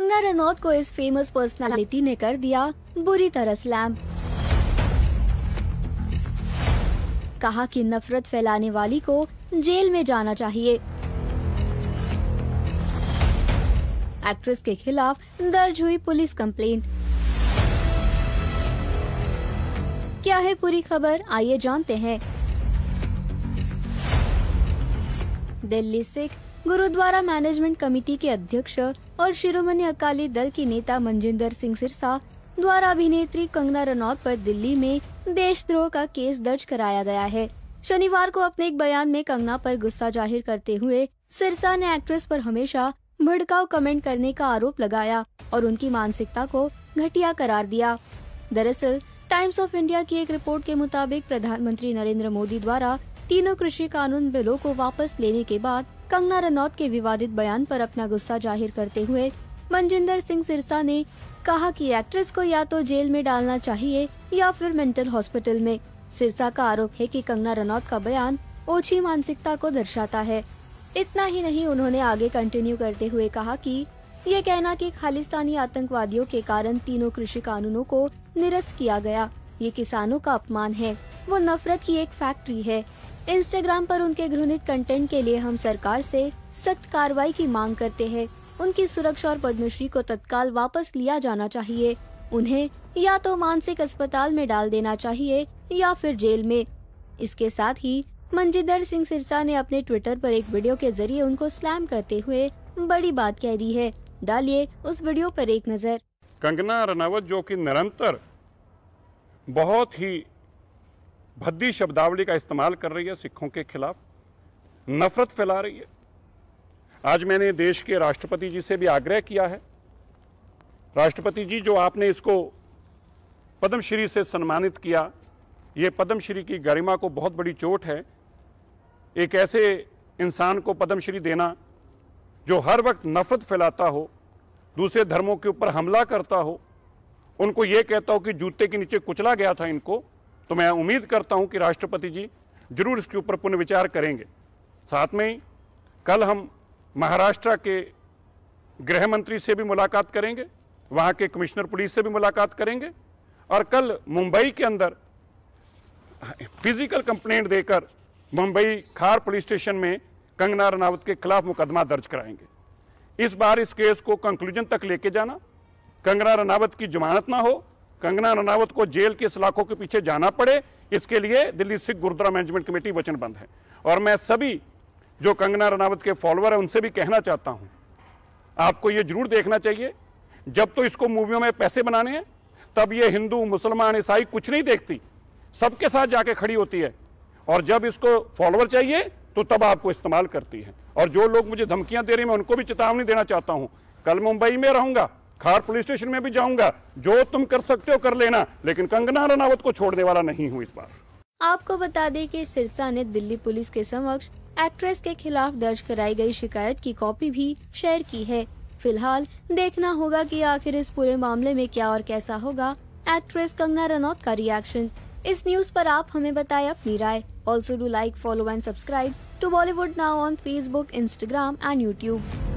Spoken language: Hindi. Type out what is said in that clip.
कंगना रनौत को इस फेमस पर्सनालिटी ने कर दिया बुरी तरह स्लैम कहा कि नफरत फैलाने वाली को जेल में जाना चाहिए एक्ट्रेस के खिलाफ दर्ज हुई पुलिस कंप्लेंट। क्या है पूरी खबर आइए जानते हैं दिल्ली सिख गुरुद्वारा मैनेजमेंट कमेटी के अध्यक्ष और शिरोमणि अकाली दल की नेता मंजिंदर सिंह सिरसा द्वारा अभिनेत्री कंगना रनौत पर दिल्ली में देशद्रोह का केस दर्ज कराया गया है शनिवार को अपने एक बयान में कंगना पर गुस्सा जाहिर करते हुए सिरसा ने एक्ट्रेस पर हमेशा भड़काऊ कमेंट करने का आरोप लगाया और उनकी मानसिकता को घटिया करार दिया दरअसल टाइम्स ऑफ इंडिया की एक रिपोर्ट के मुताबिक प्रधानमंत्री नरेंद्र मोदी द्वारा तीनों कृषि कानून बिलों को वापस लेने के बाद कंगना रनौत के विवादित बयान पर अपना गुस्सा जाहिर करते हुए मनजिंदर सिंह सिरसा ने कहा कि एक्ट्रेस को या तो जेल में डालना चाहिए या फिर मेंटल हॉस्पिटल में सिरसा का आरोप है कि कंगना रनौत का बयान ओछी मानसिकता को दर्शाता है इतना ही नहीं उन्होंने आगे कंटिन्यू करते हुए कहा कि ये कहना कि खालिस्तानी आतंकवादियों के कारण तीनों कृषि कानूनों को निरस्त किया गया ये किसानों का अपमान है वो नफरत की एक फैक्ट्री है इंस्टाग्राम पर उनके घृणित कंटेंट के लिए हम सरकार से सख्त कार्रवाई की मांग करते हैं उनकी सुरक्षा और पद्मश्री को तत्काल वापस लिया जाना चाहिए उन्हें या तो मानसिक अस्पताल में डाल देना चाहिए या फिर जेल में इसके साथ ही मंजिंदर सिंह सिरसा ने अपने ट्विटर पर एक वीडियो के जरिए उनको स्लैम करते हुए बड़ी बात कह दी है डालिए उस वीडियो पर एक नजर कंगना रनावत जो कि निरंतर बहुत ही भद्दी शब्दावली का इस्तेमाल कर रही है सिखों के खिलाफ नफरत फैला रही है आज मैंने देश के राष्ट्रपति जी से भी आग्रह किया है राष्ट्रपति जी जो आपने इसको पद्मश्री से सम्मानित किया ये पद्मश्री की गरिमा को बहुत बड़ी चोट है एक ऐसे इंसान को पद्मश्री देना जो हर वक्त नफरत फैलाता हो दूसरे धर्मों के ऊपर हमला करता हो उनको ये कहता हो कि जूते के नीचे कुचला गया था इनको तो मैं उम्मीद करता हूँ कि राष्ट्रपति जी जरूर इसके ऊपर पुनर्विचार करेंगे साथ में ही कल हम महाराष्ट्र के गृह मंत्री से भी मुलाकात करेंगे वहाँ के कमिश्नर पुलिस से भी मुलाकात करेंगे और कल मुंबई के अंदर फिजिकल कंप्लेंट देकर मुंबई खार पुलिस स्टेशन में कंगना रनावत के खिलाफ मुकदमा दर्ज कराएंगे इस बार इस केस को कंक्लूजन तक लेके जाना कंगना रनावत की जमानत ना हो कंगना रनावत को जेल के सलाखों के पीछे जाना पड़े इसके लिए दिल्ली सिख गुरुद्वारा मैनेजमेंट कमेटी वचनबंद है और मैं सभी जो कंगना रनावत के फॉलोअर हैं उनसे भी कहना चाहता हूं आपको ये जरूर देखना चाहिए जब तो इसको मूवियों में पैसे बनाने हैं तब ये हिंदू मुसलमान ईसाई कुछ नहीं देखती सबके साथ जाके खड़ी होती है और जब इसको फॉलोअर चाहिए तो तब आपको इस्तेमाल करती है और जो लोग मुझे धमकियां दे हैं मैं उनको भी चेतावनी देना चाहता हूं कल मुंबई में रहूंगा खार पुलिस स्टेशन में भी जाऊंगा जो तुम कर सकते हो कर लेना लेकिन कंगना रनावत को छोड़ने वाला नहीं हूँ इस बार आपको बता दें कि सिरसा ने दिल्ली पुलिस के समक्ष एक्ट्रेस के खिलाफ दर्ज कराई गई शिकायत की कॉपी भी शेयर की है फिलहाल देखना होगा कि आखिर इस पूरे मामले में क्या और कैसा होगा एक्ट्रेस कंगना रनौत का रिएक्शन इस न्यूज पर आप हमें बताए अपनी राय also do like follow and subscribe to Bollywood now on Facebook Instagram and YouTube